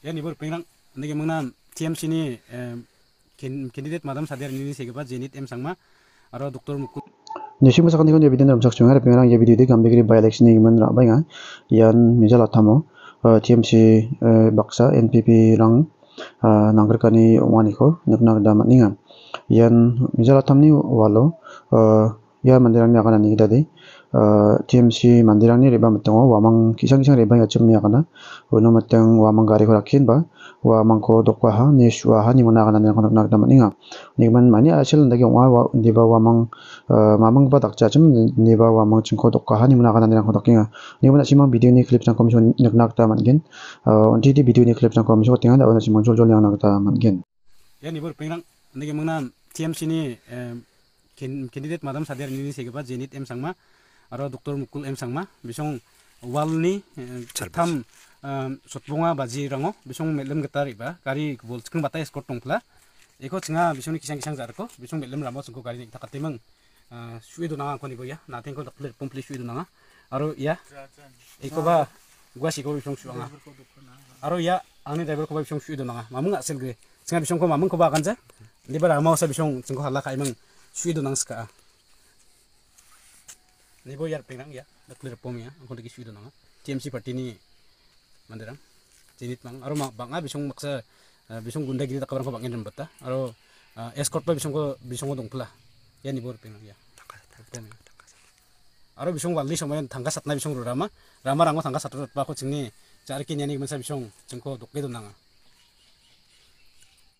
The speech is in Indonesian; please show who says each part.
Speaker 1: ya nih bor pengrang nih mengenang TMC ini kandidat madam sadar ini segera jenit em sangma atau dokter mukut
Speaker 2: Nisim masakan di jadi dalam ramsak sungai pengarang jadi di kami kiri by election ini gimana rabai ya? ngan yang misal atamo eh, TMC eh, baksa NPP rang eh, nangkerkani waniko nak nak damat kan? yang misal atamni walau ya mandirang niya kana eh, ni kita di TMC mandirang ni riba mateng o wamang kisang kisang riba yacem niya kana wono mateng wamang gari kora kin ba wamang ko dok waha ni shua ha ni mona kana ni kona kona kana ma ninga ni kuman ma ni asil ndagi wa wa ni ba wamang eh, mamang ba dak cacem ni ba wamang cing ko dok waha ni mona kana ni kona kina ni kuman asimang video ni klip sang komisyon ni kona kata ma ngin eh, onti di video ni klip sang komisyon kota ngan da wana simang jol jol ni kona kata ma ngin
Speaker 1: ya ni bor pengrang ndagi mengnan TMC ni candidate madam চাদিয়াৰ ইউনি চেগেপা জেনিত M Sangma আৰু doctor Mukul M Sangma বিচং ৱালনি থাম চটপঙা বাজি ৰাঙ বিচং মেলেম গেটাৰ ইবা গাড়ী বল চিকুং বাটা স্কট টংফলা এইখ চিঙা বিচনি কিচাং কিচাং যাৰকো বিচং মেলেম ৰাম চুংকো গাড়ী নি থাকাতে মং চুইদ নাঙা খনি গৈয়া নাথেং ডক্টৰ পম্পলি চুইদ নাঙা আৰু ইয়া এইকবা গুৱাহাটীকো বিচং চুৱাঙা আৰু ইয়া আংনি ড্ৰাইভাৰকোবা বিচং চুইদ নাঙা মামুং আছিল গৈ চিঙা বিচংখ মামুংখ বাগান যে লিবাৰ আমাৰ ওচৰত বিচং চিংখ হাল্লা খাই Mong suido nang ska ni bo yar pinang ya da clear pom ya tmc party ni mandara jinit mang aro ma banga bisong maksa bisong gunda gidi takabar ko bangen bata aro escort pa bisong ko bisong dong pula ya ni bo pinang ya aro bisong wali somoyan thanga satna bisong rama rama rango thanga chingni jarki ni ni chingko